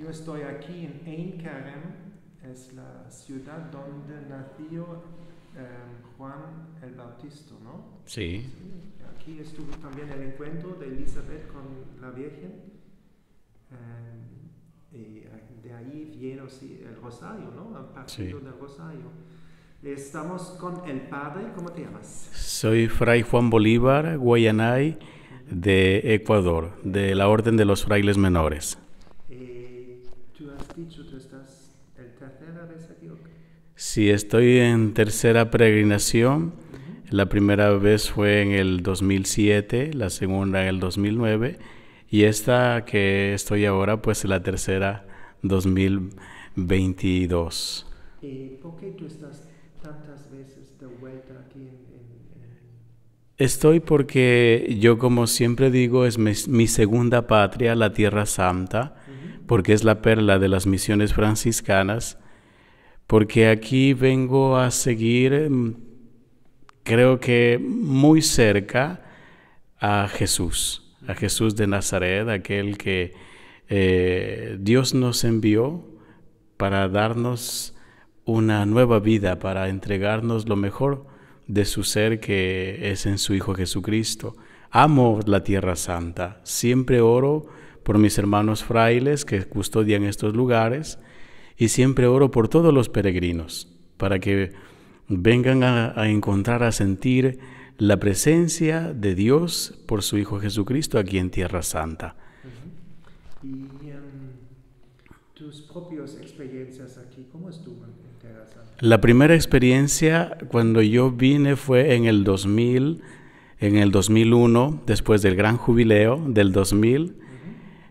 Yo estoy aquí en Ein Kerem, es la ciudad donde nació em, Juan el Bautista, ¿no? Sí. Aquí estuvo también el encuentro de Elizabeth con la Virgen. Em, y ah, de ahí viene el rosario, ¿no? El partido del rosario. Estamos con el padre, ¿cómo te llamas? Soy Fray Juan Bolívar Guayanay de Ecuador, de la Orden de los Frailes Menores dicho, tercera Sí, estoy en tercera peregrinación. La primera vez fue en el 2007, la segunda en el 2009 y esta que estoy ahora, pues la tercera 2022. ¿Y eh, por qué tú estás tantas veces de vuelta aquí Estoy porque yo, como siempre digo, es mi, segunda patria, la Tierra Santa porque es la perla de las misiones franciscanas, porque aquí vengo a seguir, mm, creo que muy cerca, a Jesús, a Jesús de Nazaret, aquel que eh, Dios nos envió para darnos una nueva vida, para entregarnos lo mejor de su ser que es en su Hijo Jesucristo. Amo la Tierra Santa, siempre oro por mis hermanos frailes que custodian estos lugares y siempre oro por todos los peregrinos, para que vengan a, encontrar, a sentir la presencia de Dios por su Hijo Jesucristo aquí en Tierra Santa. Y em, tus propias experiencias aquí, ¿cómo estuvo en Tierra Santa? La primera experiencia cuando yo vine fue en el 2000, en el 2001, después del gran jubileo del 2000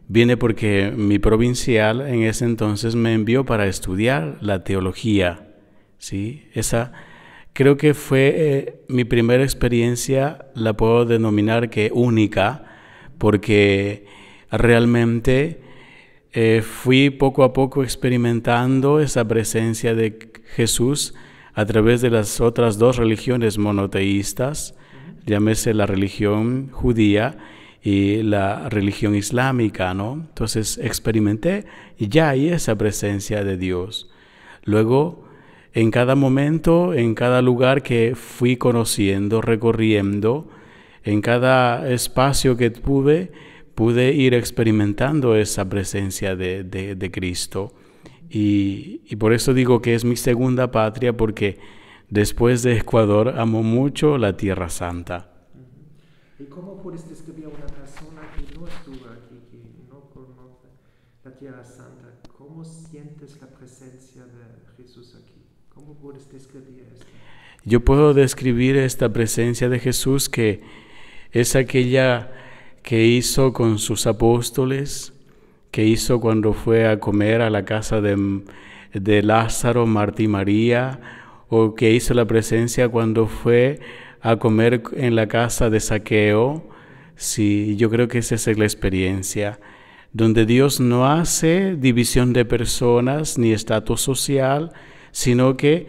viene porque mi provincial en ese entonces me envió para estudiar la teología. ¿sí? Esa creo que fue eh, mi primera experiencia, la puedo denominar que única, porque realmente eh, fui poco a poco experimentando esa presencia de Jesús a través de las otras dos religiones monoteístas, llámese la religión judía, y la religión islámica, ¿no? Entonces experimenté y ya ahí esa presencia de Dios. Luego, en cada momento, en cada lugar que fui conociendo, recorriendo, en cada espacio que tuve, pude ir experimentando esa presencia de, Cristo. y, por eso digo que es mi segunda patria, porque después de Ecuador amo mucho la Tierra Santa. ¿Y cómo puedes describir a una persona que no estuvo aquí, que no conoce la Tierra Santa? ¿Cómo sientes la presencia de Jesús aquí? ¿Cómo puedes describir esto? Yo puedo describir esta presencia de Jesús que es aquella que hizo con sus apóstoles, que hizo cuando fue a comer a la casa de, de Lázaro, Marta y María, o que hizo la presencia cuando fue a comer en la casa de saqueo, sí, yo creo que esa es la experiencia, donde Dios no hace división de personas ni estatus social, sino que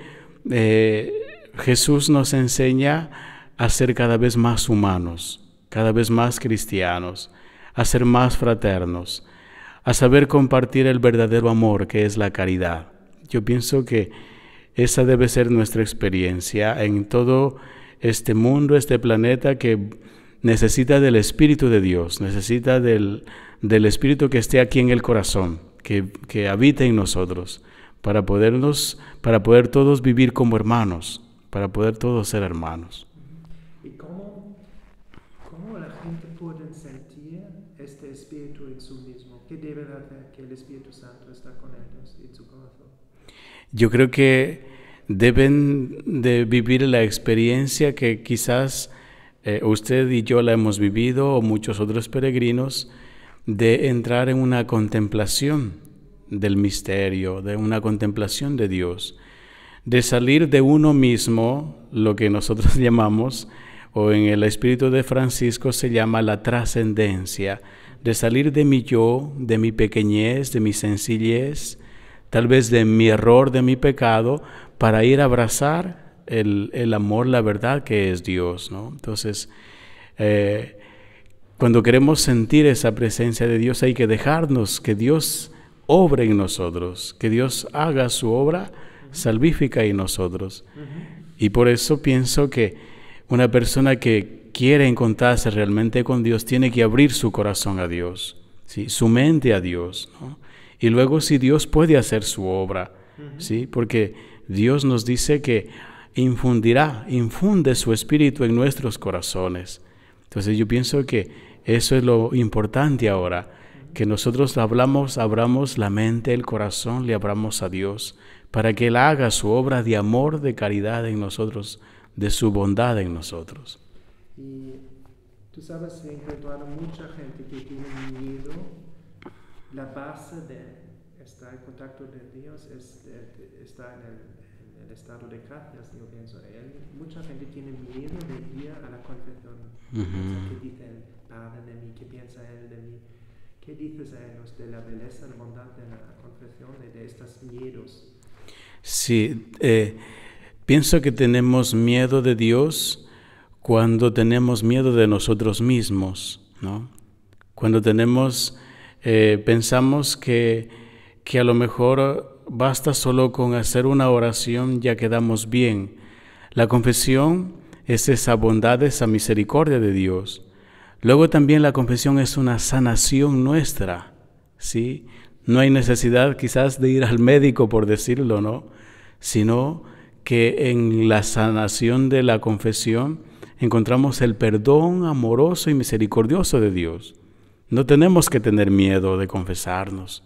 eh, Jesús nos enseña a ser cada vez más humanos, cada vez más cristianos, a ser más fraternos, a saber compartir el verdadero amor que es la caridad. Yo pienso que esa debe ser nuestra experiencia en todo este mundo, este planeta que necesita del Espíritu de Dios, necesita del, del Espíritu que esté aquí en el corazón, que, que habite en nosotros, para, podernos, para poder todos vivir como hermanos, para poder todos ser hermanos. ¿Y cómo, cómo la gente puede sentir este Espíritu en su mismo? ¿Qué debe hacer que el Espíritu Santo está con ellos en su corazón? Yo creo que deben de vivir la experiencia que quizás eh, usted y yo la hemos vivido o muchos otros peregrinos de entrar en una contemplación del misterio, de una contemplación de Dios, de salir de uno mismo, lo que nosotros llamamos, o en el espíritu de Francisco se llama la trascendencia, de salir de mi yo, de mi pequeñez, de mi sencillez, tal vez de mi error, de mi pecado, para ir a abrazar el, amor, la verdad que es Dios, ¿no? Entonces, eh, cuando queremos sentir esa presencia de Dios, hay que dejarnos que Dios obre en nosotros, que Dios haga su obra salvífica en nosotros. Y por eso pienso que una persona que quiere encontrarse realmente con Dios tiene que abrir su corazón a Dios, ¿sí? su mente a Dios. ¿no? y luego si Dios puede hacer su obra, ¿sí? Porque Dios nos dice que infundirá, infunde su espíritu en nuestros corazones. Entonces yo pienso que eso es lo importante ahora, que nosotros hablamos, abramos la mente, el corazón, le abramos a Dios, para que Él haga su obra de amor, de caridad en nosotros, de su bondad en nosotros. Y tú sabes, mucha gente que tiene miedo la base de estar en contacto con Dios es estar en el, estado de si yo pienso. Él, mucha gente tiene miedo de ir a la confesión. ¿Qué dice el Padre de mí? ¿Qué piensa Él de mí? ¿Qué dices a ellos de la belleza, la bondad de la confesión y de estos miedos? Sí, eh, pienso que tenemos miedo de Dios cuando tenemos miedo de nosotros mismos, ¿no? Cuando tenemos eh, pensamos que, que a lo mejor basta solo con hacer una oración ya quedamos bien. La confesión es esa bondad, esa misericordia de Dios. Luego también la confesión es una sanación nuestra, ¿sí? No hay necesidad quizás de ir al médico por decirlo, ¿no? Sino que en la sanación de la confesión encontramos el perdón amoroso y misericordioso de Dios. No tenemos que tener miedo de confesarnos.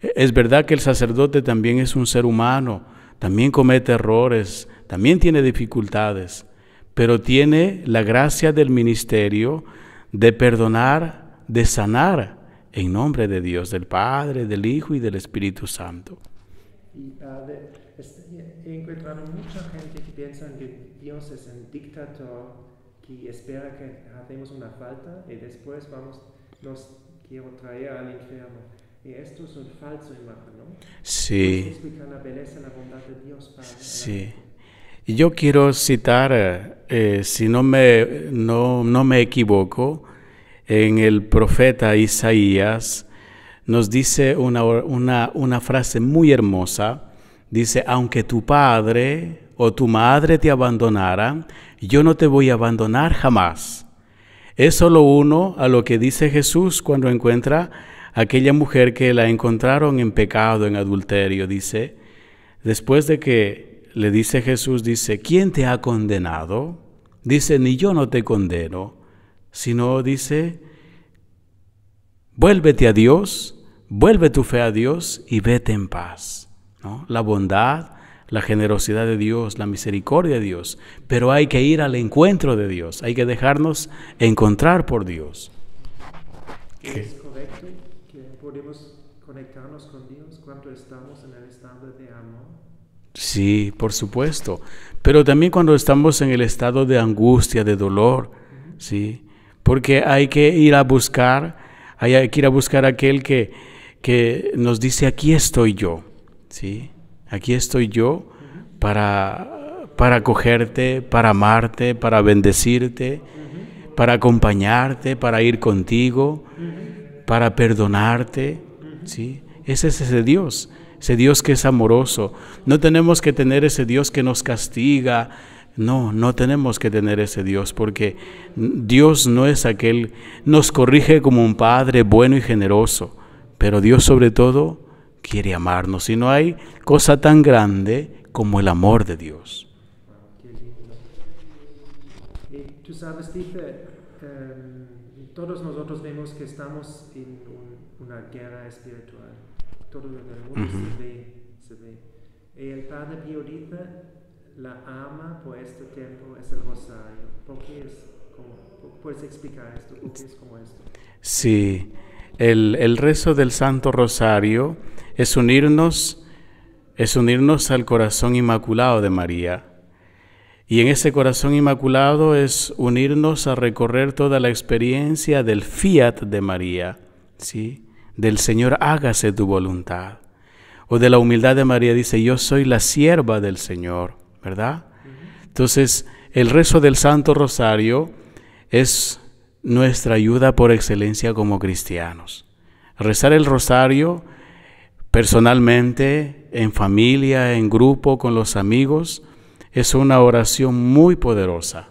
E-, es verdad que el sacerdote también es un ser humano, también comete errores, también tiene dificultades, pero tiene la gracia del ministerio de perdonar, de sanar, en nombre de Dios, del Padre, del Hijo y del Espíritu Santo. Y este, mucha gente que piensa que Dios es un dictador espera que una falta y después vamos Sí. sí. yo quiero citar, eh, eh, si no me, no, me equivoco, en el profeta Isaías nos dice una, una frase muy hermosa. Dice, aunque tu padre o tu madre te abandonaran, yo no te voy a abandonar jamás. Es solo uno a lo que dice Jesús cuando encuentra a aquella mujer que la encontraron en pecado, en adulterio. Dice, después de que le dice Jesús, dice, ¿quién te ha condenado? Dice, ni yo no te condeno, sino dice, vuélvete a Dios, vuelve tu fe a Dios y vete en paz. ¿No? La bondad, la generosidad de Dios, la misericordia de Dios, pero hay que ir al encuentro de Dios, hay que dejarnos encontrar por Dios. ¿Es correcto que podemos conectarnos con Dios cuando estamos en el estado de amor? Sí, por supuesto, pero también cuando estamos en el estado de angustia, de dolor, ¿sí? Porque hay que ir a buscar, hay que ir a buscar aquel que, que nos dice, aquí estoy yo, ¿sí? Aquí estoy yo para, para acogerte, para amarte, para bendecirte, para acompañarte, para ir contigo, para perdonarte. ¿sí? Ese es ese Dios, ese Dios que es amoroso. No tenemos que tener ese Dios que nos castiga. No, no tenemos que tener ese Dios porque Dios no es aquel, nos corrige como un Padre bueno y generoso, pero Dios sobre todo quiere amarnos y no hay cosa tan grande como el amor de Dios. Eh, tú sabes, dice, em, todos nosotros vemos que estamos en una guerra espiritual. Todo el mundo se ve, se ve. Y el Padre Pío dice, la ama por este tiempo es el rosario. ¿Por qué es ¿Puedes explicar esto? ¿Por qué es como esto? Sí, el, el rezo del Santo Rosario es unirnos, es unirnos al corazón inmaculado de María. Y en ese corazón inmaculado es unirnos a recorrer toda la experiencia del fiat de María, ¿sí? Del Señor hágase tu voluntad. O de la humildad de María dice, yo soy la sierva del Señor, ¿verdad? Entonces, el rezo del Santo Rosario es nuestra ayuda por excelencia como cristianos. Rezar el rosario personalmente, en familia, en grupo, con los amigos, es una oración muy poderosa,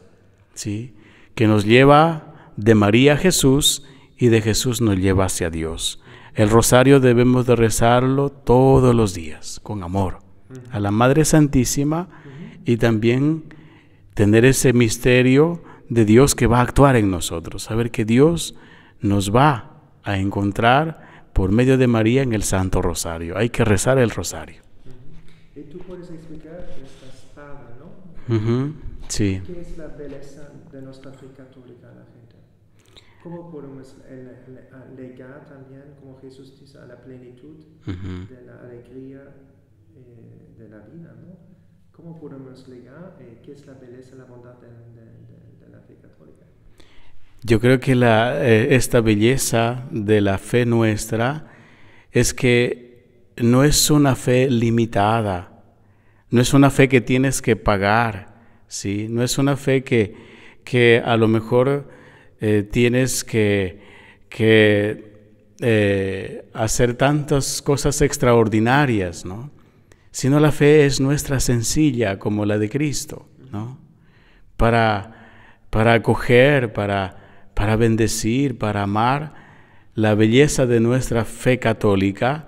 ¿sí? que nos lleva de María a Jesús y de Jesús nos lleva hacia Dios. El rosario debemos de rezarlo todos los días, con amor, a la Madre Santísima y también tener ese misterio de Dios que va a actuar en nosotros, saber que Dios nos va a encontrar, por medio de María en el Santo Rosario. Hay que rezar el Rosario. Y tú puedes explicar esta espada, ¿no? Sí. ¿Qué es la belleza de nuestra fe católica a la gente? ¿Cómo podemos alegar también, como Jesús dice, a la plenitud de la alegría eh, de la vida, ¿no? ¿Cómo podemos alegar eh, ¿Qué es la belleza, la bondad de la fe católica? Yo creo que eh, esta belleza de la fe nuestra es que no es una fe limitada, no es una fe que tienes que pagar, ¿sí? no es una fe que, que a lo mejor eh, tienes que, eh, hacer tantas cosas extraordinarias, ¿no? sino la fe es nuestra sencilla como la de Cristo, para, para acoger, para para bendecir, para amar, la belleza de nuestra fe católica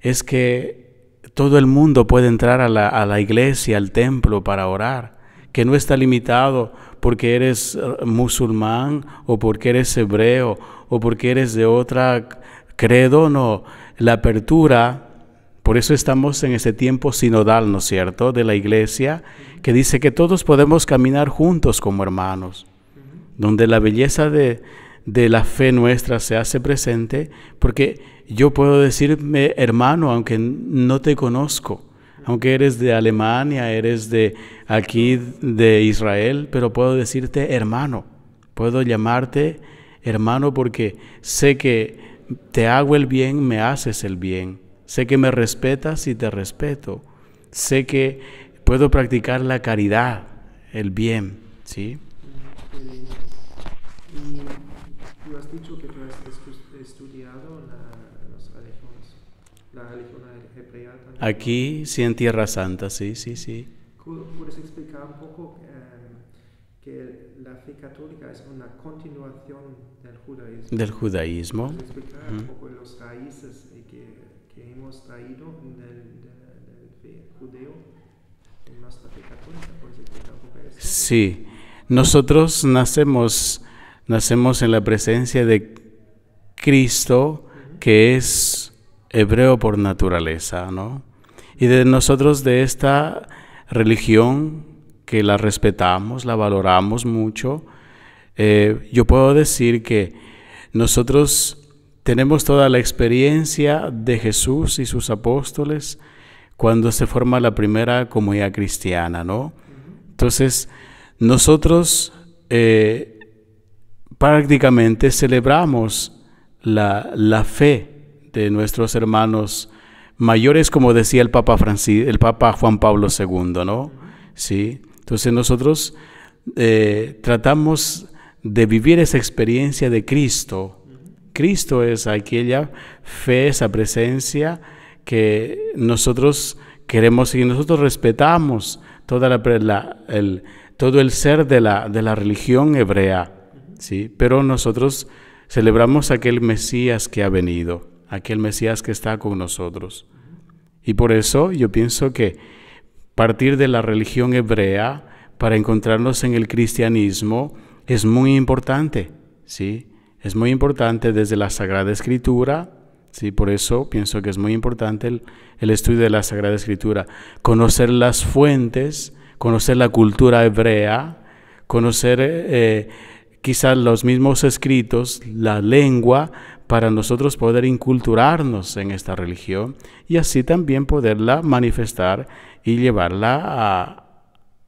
es que todo el mundo puede entrar a la, iglesia, al templo para orar, que no está limitado porque eres eh, musulmán o porque eres hebreo o porque eres de otra credo, no. La apertura, por eso estamos en ese tiempo sinodal, ¿no es cierto?, de la iglesia, que dice que todos podemos caminar juntos como hermanos donde la belleza de, de la fe nuestra se hace presente, porque yo puedo decirme hermano, aunque no te conozco, aunque eres de Alemania, eres de aquí, de Israel, pero puedo decirte hermano, puedo llamarte hermano porque sé que te hago el bien, me haces el bien, sé que me respetas y te respeto, sé que puedo practicar la caridad, el bien, ¿sí? y tú has dicho que tú has estudiado la, las religiones, la religión hebrea. También. Aquí, sí, en Tierra Santa, sí, sí, sí. ¿Puedes explicar un poco eh, que la fe católica es una continuación del judaísmo? Del judaísmo. ¿Puedes explicar un poco los raíces que, que hemos traído del, del, del fe judeo en nuestra fe católica? ¿Puedes explicar un poco eso? Sí. Nosotros nacemos, nacemos en la presencia de Cristo, que es hebreo por naturaleza, ¿no? Y de nosotros de esta religión que la respetamos, la valoramos mucho, eh, yo puedo decir que nosotros tenemos toda la experiencia de Jesús y sus apóstoles cuando se forma la primera comunidad cristiana, ¿no? Entonces, nosotros eh, prácticamente celebramos la, fe de nuestros hermanos mayores, como decía el Papa, el Papa Juan Pablo II, ¿no? Sí. Entonces nosotros eh, tratamos de vivir esa experiencia de Cristo. Cristo es aquella fe, esa presencia que nosotros queremos y nosotros respetamos toda la, la el, todo el ser de la, religión hebrea, ¿sí? Pero nosotros celebramos aquel Mesías que ha venido, aquel Mesías que está con nosotros. Y por eso yo pienso que partir de la religión hebrea para encontrarnos en el cristianismo es muy importante, ¿sí? Es muy importante desde la Sagrada Escritura, ¿sí? Por eso pienso que es muy importante el, el estudio de la Sagrada Escritura, conocer las fuentes, conocer la cultura hebrea, conocer eh, eh, quizás los mismos escritos, la lengua, para nosotros poder inculturarnos en esta religión y así también poderla manifestar y llevarla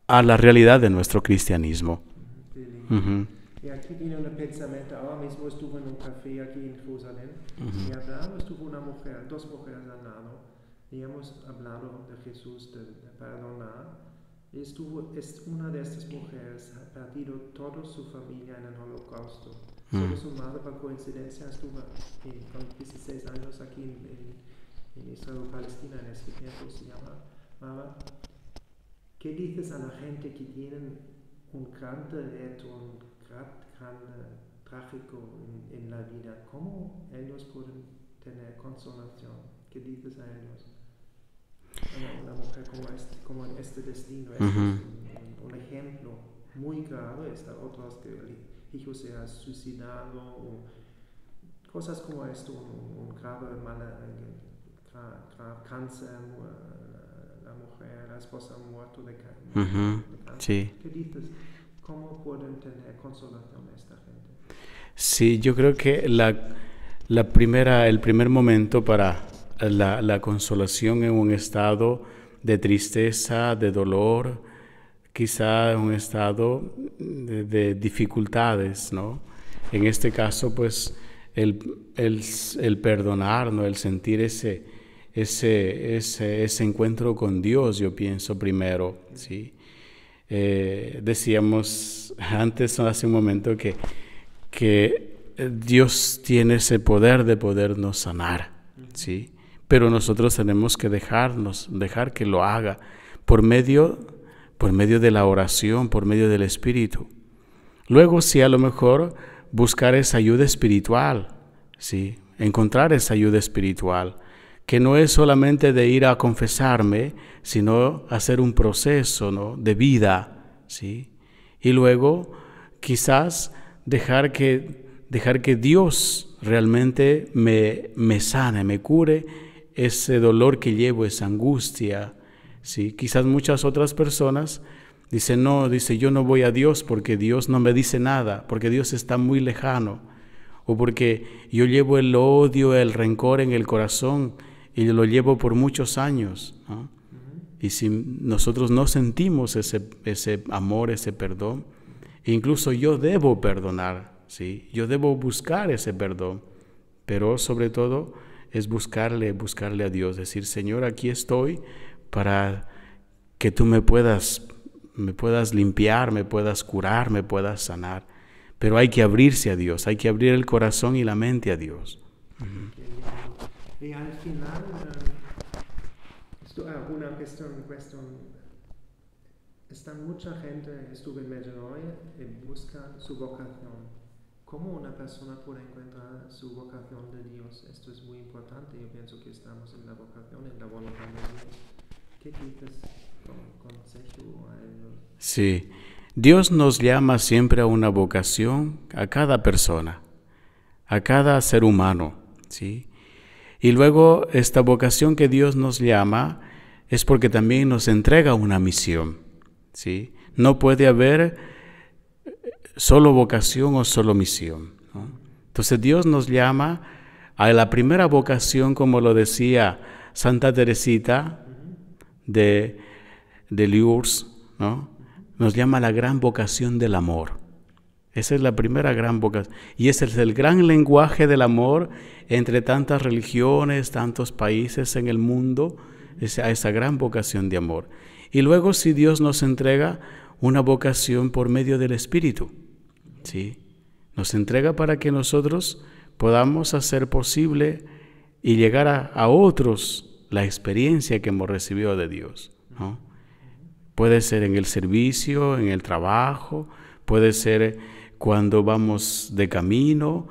a, la realidad de nuestro cristianismo. Y aquí viene pensamiento, ahora mismo estuve en un café aquí en dos mujeres de Jesús, es una de estas mujeres ha perdido toda su familia en el holocausto. Hmm. Solo su madre, por coincidencia, estuvo eh, con 16 años aquí en, Israel Palestina en este tiempo, se llamaba. ¿Qué dices a la gente que tienen un gran reto, un gran, eh, tráfico trágico en, en la vida? ¿Cómo ellos pueden tener consolación? ¿Qué dices a ellos? una, mujer como este, como en este destino. Este es un, ejemplo muy grave. Está otros que el hijo se ha suicidado o cosas como esto, un, un grave, mala, cáncer, la, mujer, la esposa muerta de, de cáncer. Sí. ¿Qué dices? ¿Cómo pueden tener consolación esta gente? Sí, yo creo que la, la primera, el primer momento para la, consolación en un estado de tristeza, de dolor, quizá en un estado de, dificultades, ¿no? En este caso, pues, el, perdonar, el el sentir ese, ese, ese, encuentro con Dios, yo pienso primero, ¿sí? Eh, decíamos antes, hace un momento, que, que eh, Dios tiene ese poder de podernos sanar, ¿sí? pero nosotros tenemos que dejarnos, dejar que lo haga por medio, por medio de la oración, por medio del Espíritu. Luego, sí, a lo mejor buscar esa ayuda espiritual, sí, encontrar esa ayuda espiritual, que no es solamente de ir a confesarme, sino hacer un proceso de vida, sí, y luego quizás dejar que, dejar que Dios realmente me, me sane, me cure ese dolor que llevo, esa angustia. ¿sí? Quizás muchas otras personas dicen, no, dice, yo no voy a Dios porque Dios no me dice nada, porque Dios está muy lejano, o porque yo llevo el odio, el rencor en el corazón y lo llevo por muchos años. Y si nosotros no sentimos ese, ese amor, ese perdón, incluso yo debo perdonar, ¿sí? yo debo buscar ese perdón, pero sobre todo es buscarle, buscarle a Dios, decir, Señor, aquí estoy para que tú me puedas, me puedas limpiar, me puedas curar, me puedas sanar. Pero hay que abrirse a Dios, hay que abrir el corazón y la mente a Dios. Y al final, una cuestión, está mucha gente, en y busca su vocación cómo una persona puede encontrar su vocación de Dios. Esto es muy importante. Yo pienso que estamos en la vocación, en la voluntad de Dios. ¿Qué dices con consejo a Sí. Dios nos llama siempre a una vocación a cada persona, a cada ser humano, ¿sí? Y luego esta vocación que Dios nos llama es porque también nos entrega una misión, ¿sí? No puede haber solo vocación o solo misión. Entonces Dios nos llama a la primera vocación, como lo decía Santa Teresita de, de Lourdes, nos llama a la gran vocación del amor. Esa es la primera gran vocación. Y ese es el gran lenguaje del amor entre tantas religiones, tantos países en el mundo, esa, esa gran vocación de amor. Y luego si Dios nos entrega una vocación por medio del Espíritu. ¿sí? Nos entrega para que nosotros podamos hacer posible y llegar a, otros la experiencia que hemos recibido de Dios. Puede ser en el servicio, en el trabajo, puede ser cuando vamos de camino.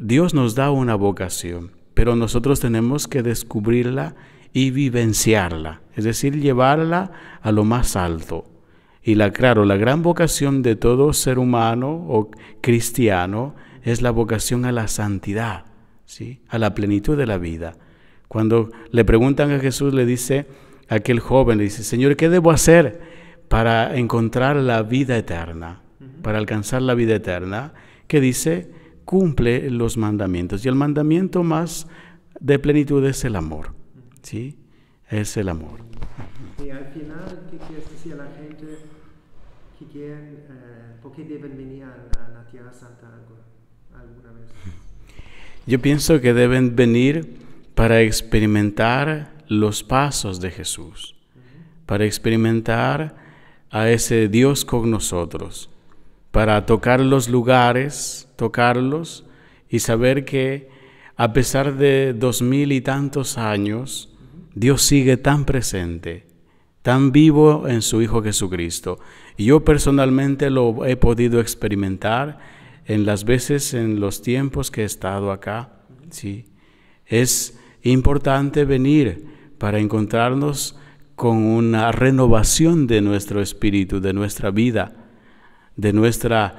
Dios nos da una vocación, pero nosotros tenemos que descubrirla y vivenciarla, es decir, llevarla a lo más alto. Y la, claro, la gran vocación de todo ser humano o cristiano es la vocación a la santidad, ¿sí? a la plenitud de la vida. Cuando le preguntan a Jesús, le dice aquel joven, le dice, Señor, ¿qué debo hacer para encontrar la vida eterna, para alcanzar la vida eterna? Que dice, cumple los mandamientos. Y el mandamiento más de plenitud es el amor, ¿sí? Es el amor. Eh, por qué deben venir a, la Tierra Santa alguna vez? Yo pienso que deben venir para experimentar los pasos de Jesús, para experimentar a ese Dios con nosotros, para tocar los lugares, tocarlos y saber que a pesar de dos mil y tantos años, Dios sigue tan presente tan vivo en su Hijo Jesucristo. Y yo personalmente lo he podido experimentar en las veces, en los tiempos que he estado acá. ¿sí? Es importante venir para encontrarnos con una renovación de nuestro espíritu, de nuestra vida, de nuestra,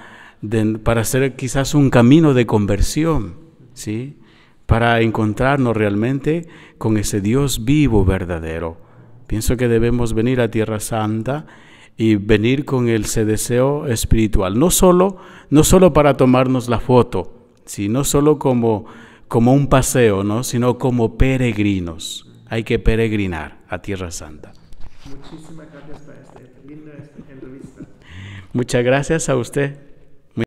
para hacer quizás un camino de conversión, ¿sí? para encontrarnos realmente con ese Dios vivo, verdadero. Pienso que debemos venir a Tierra Santa y venir con el deseo espiritual, no solo, no solo para tomarnos la foto, sino solo como, como un paseo, ¿no? sino como peregrinos. Hay que peregrinar a Tierra Santa. Muchísimas Muchas gracias a usted.